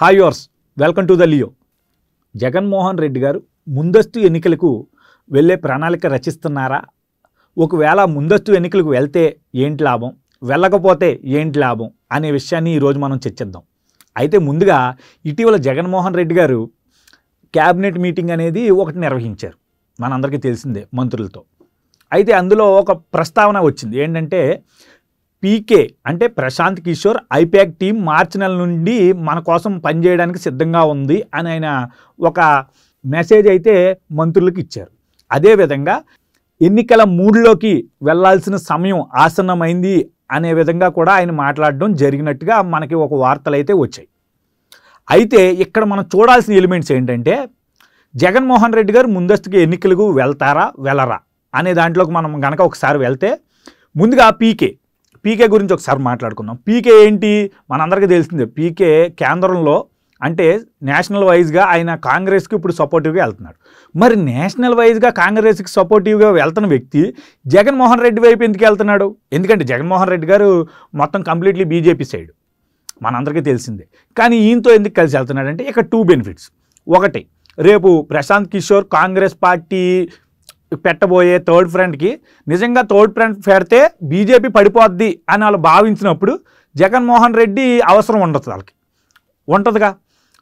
hi yours welcome to the Leo Jaganmohan Reddy garu ముందస్తు ఎన్నికలకు వెళ్ళే ప్రణాళిక రచిస్తున్నారా ఒకవేళ ముందస్తు ఎన్నికలకు వెళ్తే ఏంటి లాభం వెళ్ళకపోతే ఏంటి లాభం అనే విషయాన్ని ఈరోజు మనం చర్చిద్దాం అయితే ముందుగా ఇటీవల జగన్మోహన్ రెడ్డి గారు క్యాబినెట్ మీటింగ్ అనేది ఒకటి నిర్వహించారు మనందరికీ తెలిసిందే మంత్రులతో అయితే అందులో ఒక ప్రస్తావన వచ్చింది ఏంటంటే పీకే అంటే ప్రశాంత్ కిషోర్ ఐపాక్ టీం మార్చి నెల నుండి మన కోసం పనిచేయడానికి సిద్ధంగా ఉంది అని ఆయన ఒక మెసేజ్ అయితే మంత్రులకు ఇచ్చారు అదేవిధంగా ఎన్నికల మూడులోకి వెళ్లాల్సిన సమయం ఆసన్నమైంది అనే విధంగా కూడా ఆయన మాట్లాడడం జరిగినట్టుగా మనకి ఒక వార్తలు అయితే వచ్చాయి అయితే ఇక్కడ మనం చూడాల్సిన ఎలిమెంట్స్ ఏంటంటే జగన్మోహన్ రెడ్డి గారు ముందస్తుగా ఎన్నికలకు వెళ్తారా వెళ్ళరా అనే దాంట్లోకి మనం గనక ఒకసారి వెళ్తే ముందుగా పీకే పీకే గురించి ఒకసారి మాట్లాడుకుందాం పీకే ఏంటి మనందరికీ తెలిసిందే పీకే కేంద్రంలో అంటే నేషనల్ వైజ్గా ఆయన కాంగ్రెస్కి ఇప్పుడు సపోర్టివ్గా వెళ్తున్నాడు మరి నేషనల్ వైజ్గా కాంగ్రెస్కి సపోర్టివ్గా వెళ్తున్న వ్యక్తి జగన్మోహన్ రెడ్డి వైపు ఎందుకు వెళ్తున్నాడు ఎందుకంటే జగన్మోహన్ రెడ్డి గారు మొత్తం కంప్లీట్లీ బీజేపీ సైడ్ మనందరికీ తెలిసిందే కానీ ఈయనతో ఎందుకు కలిసి వెళ్తున్నాడంటే ఇక టూ బెనిఫిట్స్ ఒకటి రేపు ప్రశాంత్ కిషోర్ కాంగ్రెస్ పార్టీ పెట్టబోయే థర్డ్ ఫ్రంట్కి నిజంగా థర్డ్ ఫ్రంట్ పెడితే బీజేపీ పడిపోద్ది అని వాళ్ళు భావించినప్పుడు జగన్మోహన్ రెడ్డి అవసరం ఉండదు వాళ్ళకి ఉంటుందిగా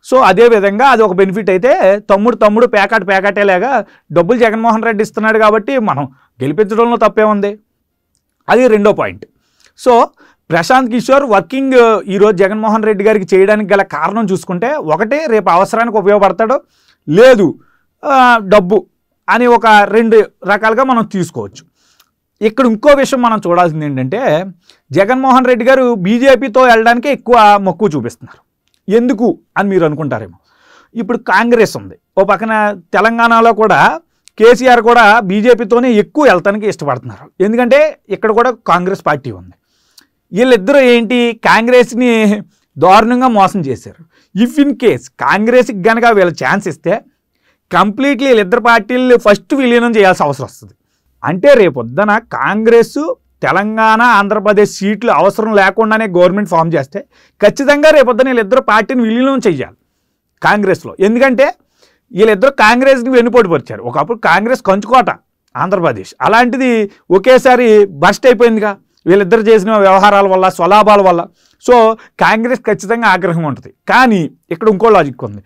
సో అదేవిధంగా అది ఒక బెనిఫిట్ అయితే తమ్ముడు తమ్ముడు పేకాట పేకాటేలాగా డబ్బులు జగన్మోహన్ రెడ్డి ఇస్తున్నాడు కాబట్టి మనం గెలిపించడంలో తప్పే ఉంది అది రెండో point so Prashant Kishor working ఈరోజు జగన్మోహన్ రెడ్డి గారికి చేయడానికి గల కారణం చూసుకుంటే ఒకటి రేపు అవసరానికి ఉపయోగపడతాడు లేదు డబ్బు అని ఒక రెండు రకాలుగా మనం తీసుకోవచ్చు ఇక్కడ ఇంకో విషయం మనం చూడాల్సింది ఏంటంటే జగన్మోహన్ రెడ్డి గారు బీజేపీతో వెళ్ళడానికి ఎక్కువ మక్కువ చూపిస్తున్నారు ఎందుకు అని మీరు అనుకుంటారేమో ఇప్పుడు కాంగ్రెస్ ఉంది ఓ పక్కన తెలంగాణలో కూడా కేసీఆర్ కూడా బీజేపీతోనే ఎక్కువ వెళ్తానికి ఇష్టపడుతున్నారు ఎందుకంటే ఇక్కడ కూడా కాంగ్రెస్ పార్టీ ఉంది వీళ్ళిద్దరూ ఏంటి కాంగ్రెస్ని దారుణంగా మోసం చేశారు ఇఫ్ ఇన్ కేస్ కాంగ్రెస్కి కనుక వీళ్ళు ఛాన్స్ ఇస్తే కంప్లీట్లీ వీళ్ళిద్దరు పార్టీలు ఫస్ట్ విలీనం చేయాల్సిన అవసరం వస్తుంది అంటే రేపొద్దున కాంగ్రెస్ తెలంగాణ ఆంధ్రప్రదేశ్ సీట్లు అవసరం లేకుండానే గవర్నమెంట్ ఫామ్ చేస్తే ఖచ్చితంగా రేపొద్దున వీళ్ళిద్దరు పార్టీని విలీనం చేయాలి కాంగ్రెస్లో ఎందుకంటే వీళ్ళిద్దరు వెన్నుపోటు పరిచారు ఒకప్పుడు కాంగ్రెస్ కంచుకోట ఆంధ్రప్రదేశ్ అలాంటిది ఒకేసారి బస్ట్ అయిపోయిందిగా వీళ్ళిద్దరు చేసిన వ్యవహారాల వల్ల స్వలాభాల వల్ల సో కాంగ్రెస్ ఖచ్చితంగా ఆగ్రహం ఉంటుంది కానీ ఇక్కడ ఇంకో లాజిక్ ఉంది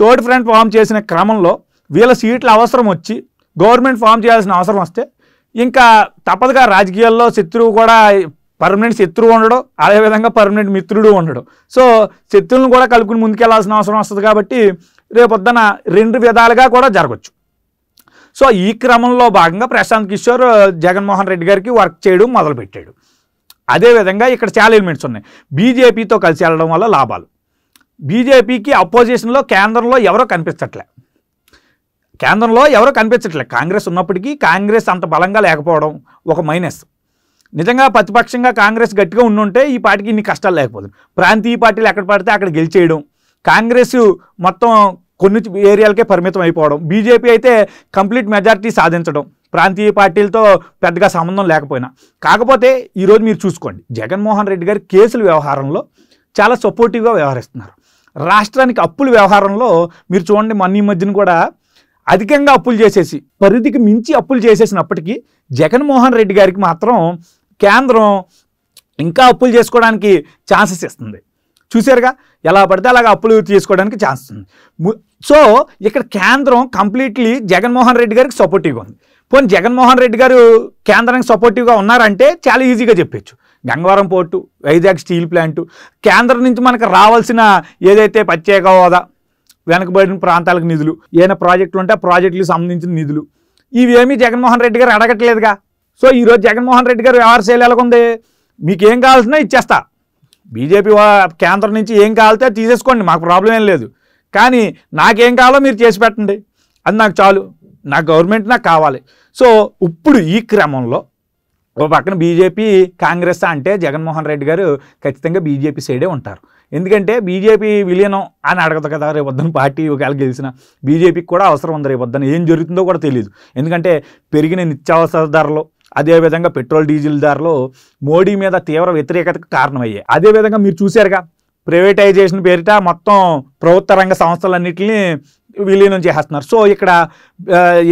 థర్డ్ ఫ్రంట్ ఫామ్ చేసిన క్రమంలో వీళ్ళ సీట్ల అవసరం వచ్చి గవర్నమెంట్ ఫామ్ చేయాల్సిన అవసరం వస్తే ఇంకా తప్పదుగా రాజకీయాల్లో శత్రువు కూడా పర్మనెంట్ శత్రువు అదే అదేవిధంగా పర్మనెంట్ మిత్రుడు ఉండడం సో శత్రువులను కూడా కలుపుకుని ముందుకెళ్లాల్సిన అవసరం వస్తుంది కాబట్టి రేపొద్దున రెండు విధాలుగా కూడా జరగచ్చు సో ఈ క్రమంలో భాగంగా ప్రశాంత్ కిషోర్ జగన్మోహన్ రెడ్డి గారికి వర్క్ చేయడం మొదలుపెట్టాడు అదేవిధంగా ఇక్కడ చాలా ఎలిమెంట్స్ ఉన్నాయి బీజేపీతో కలిసి వెళ్ళడం వల్ల లాభాలు బీజేపీకి అపోజిషన్లో కేంద్రంలో ఎవరో కనిపించట్లే కేంద్రంలో ఎవరో కనిపించట్లేదు కాంగ్రెస్ ఉన్నప్పటికీ కాంగ్రెస్ అంత బలంగా లేకపోవడం ఒక మైనస్ నిజంగా ప్రతిపక్షంగా కాంగ్రెస్ గట్టిగా ఉండుంటే ఈ పార్టీకి ఇన్ని కష్టాలు లేకపోదు ప్రాంతీయ పార్టీలు ఎక్కడ పడితే అక్కడ గెలిచేయడం కాంగ్రెస్ మొత్తం కొన్ని ఏరియాలకే పరిమితం అయిపోవడం బీజేపీ అయితే కంప్లీట్ మెజార్టీ సాధించడం ప్రాంతీయ పార్టీలతో పెద్దగా సంబంధం లేకపోయినా కాకపోతే ఈరోజు మీరు చూసుకోండి జగన్మోహన్ రెడ్డి గారి కేసుల వ్యవహారంలో చాలా సపోర్టివ్గా వ్యవహరిస్తున్నారు రాష్ట్రానికి అప్పుల వ్యవహారంలో మీరు చూడండి మొన్న ఈ మధ్యన కూడా అధికంగా అప్పులు చేసేసి పరిధికి మించి అప్పులు చేసేసినప్పటికీ జగన్మోహన్ రెడ్డి గారికి మాత్రం కేంద్రం ఇంకా అప్పులు చేసుకోవడానికి ఛాన్సెస్ ఇస్తుంది చూసారుగా ఎలా పడితే అలాగ అప్పులు తీసుకోవడానికి ఛాన్స్ ఉంది సో ఇక్కడ కేంద్రం కంప్లీట్లీ జగన్మోహన్ రెడ్డి గారికి సపోర్టివ్గా ఉంది పోనీ జగన్మోహన్ రెడ్డి గారు కేంద్రానికి సపోర్టివ్గా ఉన్నారంటే చాలా ఈజీగా చెప్పొచ్చు Gangavaram port Vizag steel plant కేంద్రం నుంచి మనకు రావాల్సిన ఏదైతే ప్రత్యేక హోదా వెనకబడిన ప్రాంతాలకు నిధులు ఏమైనా ప్రాజెక్టులు ఉంటే ప్రాజెక్టులకు సంబంధించిన నిధులు ఇవేమీ జగన్మోహన్ రెడ్డి గారు అడగట్లేదుగా సో ఈరోజు జగన్మోహన్ రెడ్డి గారు వ్యవహార శైలి ఎలాగుంది ఏం కావాల్సినా ఇచ్చేస్తా బీజేపీ కేంద్రం నుంచి ఏం కావాలితే తీసేసుకోండి మాకు ప్రాబ్లం ఏం లేదు కానీ నాకేం కావాలో మీరు చేసి పెట్టండి అది నాకు చాలు నా గవర్నమెంట్ నాకు కావాలి సో ఇప్పుడు ఈ క్రమంలో ఓ పక్కన బీజేపీ కాంగ్రెస్ అంటే జగన్మోహన్ రెడ్డి గారు ఖచ్చితంగా బీజేపీ సైడే ఉంటారు ఎందుకంటే బీజేపీ విలీనం అని అడగదు కదా రేపు వద్దని పార్టీ ఒకవేళ గెలిచిన బీజేపీకి కూడా అవసరం ఉంది రేపు వద్దని ఏం జరుగుతుందో కూడా తెలియదు ఎందుకంటే పెరిగిన నిత్యావసర ధరలు అదేవిధంగా పెట్రోల్ డీజిల్ ధరలు మోడీ మీద తీవ్ర వ్యతిరేకతకు కారణమయ్యాయి అదేవిధంగా మీరు చూశారుగా ప్రైవేటైజేషన్ పేరిట మొత్తం ప్రభుత్వ రంగ సంస్థలన్నింటినీ విలీనం చేసేస్తున్నారు సో ఇక్కడ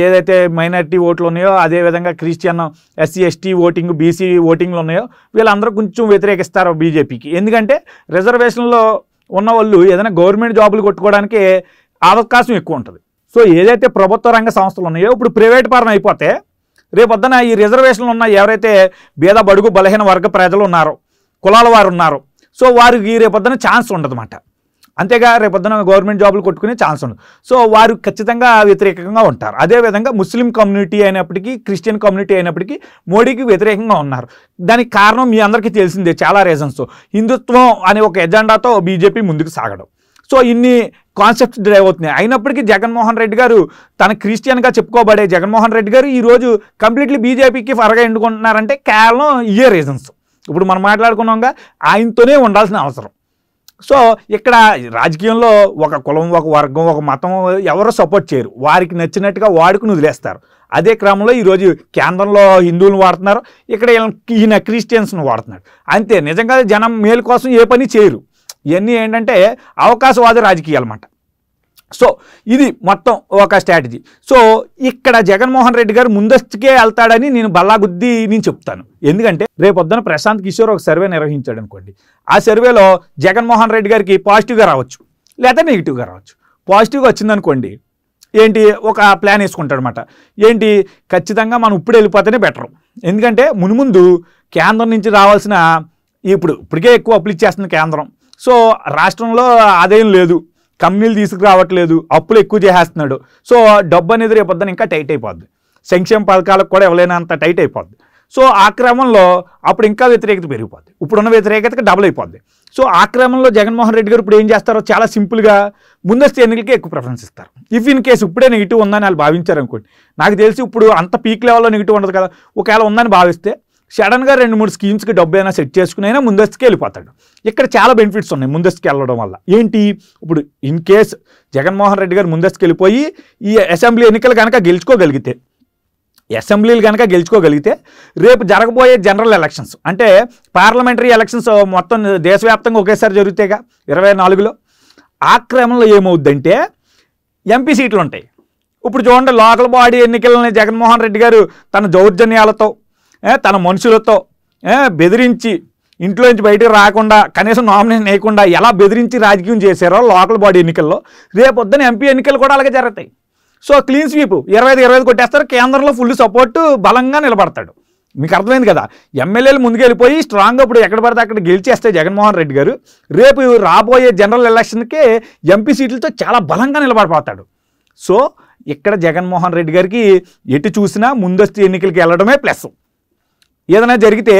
ఏదైతే మైనార్టీ ఓట్లు ఉన్నాయో అదేవిధంగా Christian SC ST voting BC ఓటింగ్లు ఉన్నాయో వీళ్ళందరూ కొంచెం వ్యతిరేకిస్తారు బీజేపీకి ఎందుకంటే రిజర్వేషన్లో ఉన్న వాళ్ళు ఏదైనా గవర్నమెంట్ జాబులు కొట్టుకోవడానికి అవకాశం ఎక్కువ ఉంటుంది సో ఏదైతే ప్రభుత్వ రంగ సంస్థలు ఉన్నాయో ఇప్పుడు ప్రైవేట్ పరం అయిపోతే రేపొద్దున ఈ రిజర్వేషన్లు ఉన్న ఎవరైతే భేద బడుగు బలహీన వర్గ ప్రజలు ఉన్నారో కులాల వారు ఉన్నారో సో వారికి రేపొద్దున ఛాన్స్ అన్నమాట అంతేగా రేపొద్దున గవర్నమెంట్ జాబులు కొట్టుకునే ఛాన్స్ ఉండదు సో వారు ఖచ్చితంగా వ్యతిరేకంగా ఉంటారు అదేవిధంగా ముస్లిం కమ్యూనిటీ అయినప్పటికీ క్రిస్టియన్ కమ్యూనిటీ అయినప్పటికీ మోడీకి వ్యతిరేకంగా ఉన్నారు దానికి కారణం మీ అందరికీ తెలిసిందే చాలా రీజన్స్ హిందుత్వం అనే ఒక ఎజెండాతో బీజేపీ ముందుకు సాగడం సో ఇన్ని కాన్సెప్ట్స్ డ్రైవ్ అవుతున్నాయి అయినప్పటికీ జగన్మోహన్ రెడ్డి గారు తన క్రిస్టియన్గా చెప్పుకోబడే జగన్మోహన్ రెడ్డి గారు ఈరోజు కంప్లీట్లీ బీజేపీకి ఫరగా ఎండుకుంటున్నారంటే కేవలం ఇయే రీజన్స్ ఇప్పుడు మనం మాట్లాడుకున్నాంగా ఆయనతోనే ఉండాల్సిన అవసరం సో ఇక్కడ రాజకీయంలో ఒక కులం ఒక వర్గం ఒక మతం ఎవరు సపోర్ట్ చేయరు వారికి నచ్చినట్టుగా వాడుకుని వదిలేస్తారు అదే క్రమంలో ఈరోజు కేంద్రంలో హిందువులను వాడుతున్నారు ఇక్కడ ఈయన క్రిస్టియన్స్ను వాడుతున్నాడు అంతే నిజంగా జనం మేలు కోసం ఏ పని చేయరు ఇవన్నీ ఏంటంటే అవకాశవాద రాజకీయాలు అన్నమాట సో ఇది మొత్తం ఒక స్ట్రాటజీ సో ఇక్కడ జగన్మోహన్ రెడ్డి గారు ముందస్తుకే వెళ్తాడని నేను బల్లాగుద్ది నేను చెప్తాను ఎందుకంటే రేపొద్దున ప్రశాంత్ కిషోర్ ఒక సర్వే నిర్వహించాడు అనుకోండి ఆ సర్వేలో జగన్మోహన్ రెడ్డి గారికి పాజిటివ్గా రావచ్చు లేదా నెగిటివ్గా రావచ్చు పాజిటివ్గా వచ్చిందనుకోండి ఏంటి ఒక ప్లాన్ వేసుకుంటాడు అనమాట ఏంటి ఖచ్చితంగా మనం ఇప్పుడు వెళ్ళిపోతేనే బెటర్ ఎందుకంటే మునుముందు కేంద్రం నుంచి రావాల్సిన ఇప్పుడు ఇప్పటికే ఎక్కువ అప్పులు కేంద్రం సో రాష్ట్రంలో ఆదాయం లేదు కంపెనీలు తీసుకురావట్లేదు అప్పులు ఎక్కువ చేసేస్తున్నాడు సో డబ్బు అనేది రేపొద్దని ఇంకా టైట్ అయిపోద్ది సంక్షేమ పథకాలకు కూడా ఎవరైనంత టైట్ అయిపోద్ది సో ఆ క్రమంలో అప్పుడు ఇంకా వ్యతిరేకత పెరిగిపోద్ది ఇప్పుడున్న వ్యతిరేకతకి డబుల్ అయిపోద్ది సో ఆ క్రమంలో జగన్మోహన్ రెడ్డి గారు ఇప్పుడు ఏం చేస్తారో చాలా సింపుల్గా ముందస్తు ఎన్నికలకే ఎక్కువ ప్రిఫరెన్స్ ఇస్తారు ఇఫ్ ఇన్ కేసు ఇప్పుడే నెగిటివ్ ఉందని వాళ్ళు భావించారు అనుకోండి నాకు తెలిసి ఇప్పుడు అంత పీక్ లెవెల్లో నెగిటివ్ ఉండదు కదా ఒకవేళ ఉందని భావిస్తే సడన్గా రెండు మూడు స్కీమ్స్కి డబ్బు అయినా సెట్ చేసుకుని అయినా ముందస్తుకే వెళ్ళిపోతాడు ఇక్కడ చాలా బెనిఫిట్స్ ఉన్నాయి ముందస్తుకి వెళ్ళడం వల్ల ఏంటి ఇప్పుడు ఇన్ కేస్ జగన్మోహన్ రెడ్డి గారు ముందస్తుకి వెళ్ళిపోయి ఈ అసెంబ్లీ ఎన్నికలు కనుక గెలుచుకోగలిగితే అసెంబ్లీలు కనుక గెలుచుకోగలిగితే రేపు జరగబోయే జనరల్ ఎలక్షన్స్ అంటే పార్లమెంటరీ ఎలక్షన్స్ మొత్తం దేశవ్యాప్తంగా ఒకేసారి జరుగుతాయిగా ఇరవై నాలుగులో ఆ క్రమంలో ఏమవుద్దంటే ఎంపీ సీట్లు ఉంటాయి ఇప్పుడు చూడండి లోకల్ బాడీ ఎన్నికలని జగన్మోహన్ రెడ్డి గారు తన దౌర్జన్యాలతో తన మనుషులతో బెదిరించి ఇంట్లో నుంచి బయటకు రాకుండా కనీసం నామినేషన్ వేయకుండా ఎలా బెదిరించి రాజకీయం చేశారో లోకల్ బాడీ ఎన్నికల్లో రేపొద్దున ఎంపీ ఎన్నికలు కూడా అలాగే జరుగుతాయి సో క్లీన్ స్వీప్ ఇరవై ఐదు ఇరవై ఐదు కొట్టేస్తారు కేంద్రంలో ఫుల్ సపోర్ట్ బలంగా నిలబడతాడు మీకు అర్థమైంది కదా ఎమ్మెల్యేలు ముందుకెళ్ళిపోయి స్ట్రాంగ్ అప్పుడు ఎక్కడ పడితే అక్కడ గెలిచేస్తే జగన్మోహన్ రెడ్డి గారు రేపు రాబోయే జనరల్ ఎలక్షన్కి ఎంపీ సీట్లతో చాలా బలంగా నిలబడిపోతాడు సో ఇక్కడ జగన్మోహన్ రెడ్డి గారికి ఎటు చూసినా ముందస్తు ఎన్నికలకి వెళ్ళడమే ప్లస్ ఏదైనా జరిగితే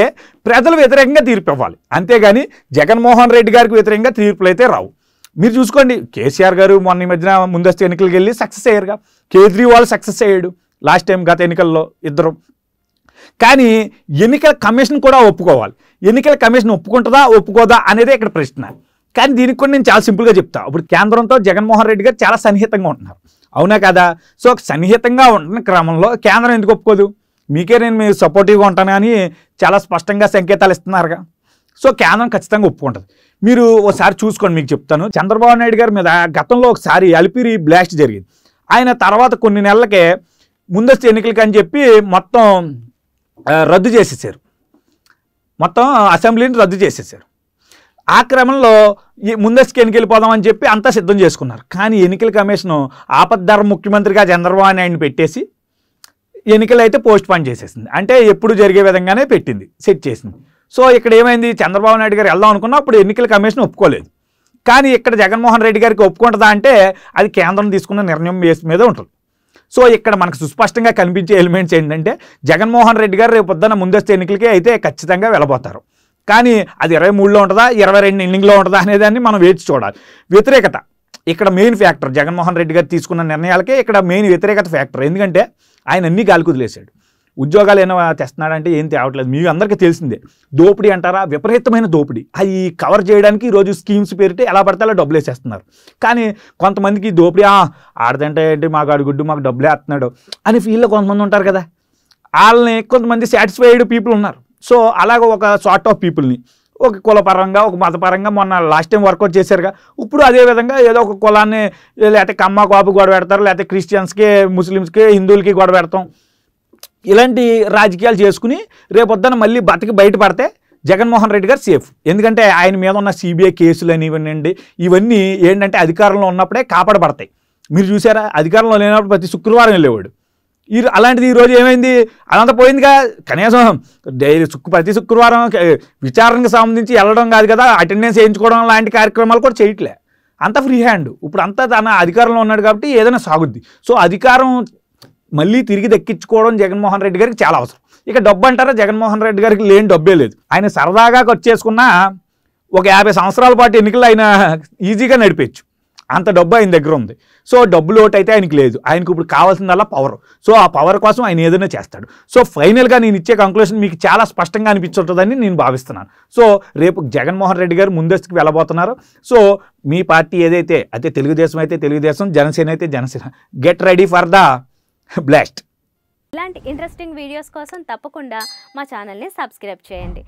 ప్రజలు వ్యతిరేకంగా తీర్పు ఇవ్వాలి అంతేగాని జగన్మోహన్ రెడ్డి గారికి వ్యతిరేకంగా తీర్పులు అయితే రావు మీరు చూసుకోండి కేసీఆర్ గారు మొన్న ఈ మధ్యన ముందస్తు ఎన్నికలకు వెళ్ళి సక్సెస్ అయ్యారుగా కేజ్రీవాల్ సక్సెస్ అయ్యాడు లాస్ట్ టైం గత ఎన్నికల్లో ఇద్దరు కానీ ఎన్నికల కమిషన్ కూడా ఒప్పుకోవాలి ఎన్నికల కమిషన్ ఒప్పుకుంటుందా ఒప్పుకోదా అనేది ఇక్కడ ప్రశ్న కానీ దీనికి కూడా నేను చాలా సింపుల్గా చెప్తాను ఇప్పుడు కేంద్రంతో జగన్మోహన్ రెడ్డి గారు చాలా సన్నిహితంగా ఉంటున్నారు అవునా కదా సో సన్నిహితంగా ఉంటున్న క్రమంలో కేంద్రం ఎందుకు ఒప్పుకోదు మీకే నేను మీరు సపోర్టివ్గా ఉంటాను కానీ చాలా స్పష్టంగా సంకేతాలు ఇస్తున్నారుగా సో కేంద్రం ఖచ్చితంగా ఒప్పుకుంటుంది మీరు ఒకసారి చూసుకోండి మీకు చెప్తాను చంద్రబాబు నాయుడు గారి మీద గతంలో ఒకసారి అలిపిరి బ్లాస్ట్ జరిగింది ఆయన తర్వాత కొన్ని నెలలకే ముందస్తు ఎన్నికలకి అని చెప్పి మొత్తం రద్దు చేసేసారు మొత్తం అసెంబ్లీని రద్దు చేసేసారు ఆ క్రమంలో ముందస్తుకి పోదామని చెప్పి అంతా సిద్ధం చేసుకున్నారు కానీ ఎన్నికల కమిషన్ ఆపద్దర ముఖ్యమంత్రిగా చంద్రబాబు నాయుడిని పెట్టేసి ఎన్నికలైతే పోస్ట్ పాన్ చేసేసింది అంటే ఎప్పుడు జరిగే విధంగానే పెట్టింది సెట్ చేసింది సో ఇక్కడ ఏమైంది చంద్రబాబు నాయుడు గారు వెళ్దాం అనుకున్నా అప్పుడు ఎన్నికల కమిషన్ ఒప్పుకోలేదు కానీ ఇక్కడ జగన్మోహన్ రెడ్డి గారికి ఒప్పుకుంటుందా అంటే అది కేంద్రం తీసుకున్న నిర్ణయం బేస్ మీద ఉంటుంది సో ఇక్కడ మనకు సుస్పష్టంగా కనిపించే ఎలిమెంట్స్ ఏంటంటే జగన్మోహన్ రెడ్డి గారు రేపు పొద్దున్న ముందస్తు ఎన్నికలకే అయితే ఖచ్చితంగా వెళ్ళబోతారు కానీ అది ఇరవై మూడులో ఉంటుందా ఇరవై రెండు ఇన్నింగ్లో ఉంటుందా అనేదాన్ని మనం వేచి చూడాలి వ్యతిరేకత ఇక్కడ మెయిన్ ఫ్యాక్టర్ జగన్మోహన్ రెడ్డి గారు తీసుకున్న నిర్ణయాలకే ఇక్కడ మెయిన్ వ్యతిరేకత ఫ్యాక్టర్ ఎందుకంటే ఆయన అన్ని గాలికుదిలేశాడు ఉద్యోగాలు ఏమైనా తెస్తున్నాడంటే ఏం తేవట్లేదు మీ అందరికీ తెలిసిందే దోపిడీ అంటారా విపరీతమైన దోపిడీ అవి కవర్ చేయడానికి ఈరోజు స్కీమ్స్ పేరిట ఎలా పడితే అలా డబ్బులు వేసేస్తున్నారు కానీ కొంతమందికి దోపిడీ ఆడదంటే ఏంటి మాకు అడుగుడ్డు మాకు డబ్బులే వేస్తున్నాడు అని ఫీల్లో కొంతమంది ఉంటారు కదా వాళ్ళని కొంతమంది సాటిస్ఫైడ్ పీపుల్ ఉన్నారు సో అలాగ ఒక షార్ట్ ఆఫ్ పీపుల్ని ఒక కులపరంగా ఒక మతపరంగా మొన్న లాస్ట్ టైం వర్కౌట్ చేశారుగా ఇప్పుడు అదేవిధంగా ఏదో ఒక కులాన్ని లేకపోతే కమ్మ కాపు గొడవ పెడతారు లేకపోతే క్రిస్టియన్స్కి ముస్లిమ్స్కి హిందువులకి గొడవ పెడతాం ఇలాంటి రాజకీయాలు చేసుకుని రేపొద్దున మళ్ళీ బతికి బయటపడితే జగన్మోహన్ రెడ్డి గారు సేఫ్ ఎందుకంటే ఆయన మీద ఉన్న సిబిఐ కేసులు అనివ్వండి ఇవన్నీ ఏంటంటే అధికారంలో ఉన్నప్పుడే కాపాడబడతాయి మీరు చూసారా అధికారంలో లేనప్పుడు ప్రతి శుక్రవారం వెళ్ళేవాడు ఈ అలాంటిది ఈరోజు ఏమైంది అదంతా పోయిందిగా కనీసం డైలీ శుక్ర ప్రతి శుక్రవారం విచారణకు సంబంధించి వెళ్ళడం కాదు కదా అటెండెన్స్ వేయించుకోవడం లాంటి కార్యక్రమాలు కూడా చేయట్లే అంత ఫ్రీ హ్యాండ్ ఇప్పుడు అంతా తన అధికారంలో ఉన్నాడు కాబట్టి ఏదైనా సాగుద్ది సో అధికారం మళ్ళీ తిరిగి దక్కించుకోవడం జగన్మోహన్ రెడ్డి గారికి చాలా అవసరం ఇక డబ్బు అంటారా జగన్మోహన్ రెడ్డి గారికి లేని డబ్బే లేదు ఆయన సరదాగా ఖర్చు చేసుకున్న ఒక యాభై సంవత్సరాల పాటు ఎన్నికలు ఆయన ఈజీగా నడిపేయచ్చు అంత డబ్బు ఆయన దగ్గర ఉంది సో డబ్బు ఓటు అయితే ఆయనకి లేదు ఆయనకు ఇప్పుడు కావాల్సిందల్లా పవర్ సో ఆ పవర్ కోసం ఆయన ఏదైనా చేస్తాడు సో ఫైనల్గా నేను ఇచ్చే కంక్లూషన్ మీకు చాలా స్పష్టంగా అనిపించుంటుందని నేను భావిస్తున్నాను సో రేపు జగన్మోహన్ రెడ్డి గారు ముందస్తుకు వెళ్ళబోతున్నారు సో మీ పార్టీ ఏదైతే అయితే తెలుగుదేశం అయితే తెలుగుదేశం జనసేన అయితే Janasena get ready for the blast ఇలాంటి ఇంట్రెస్టింగ్ వీడియోస్ కోసం తప్పకుండా మా ఛానల్ని సబ్స్క్రైబ్ చేయండి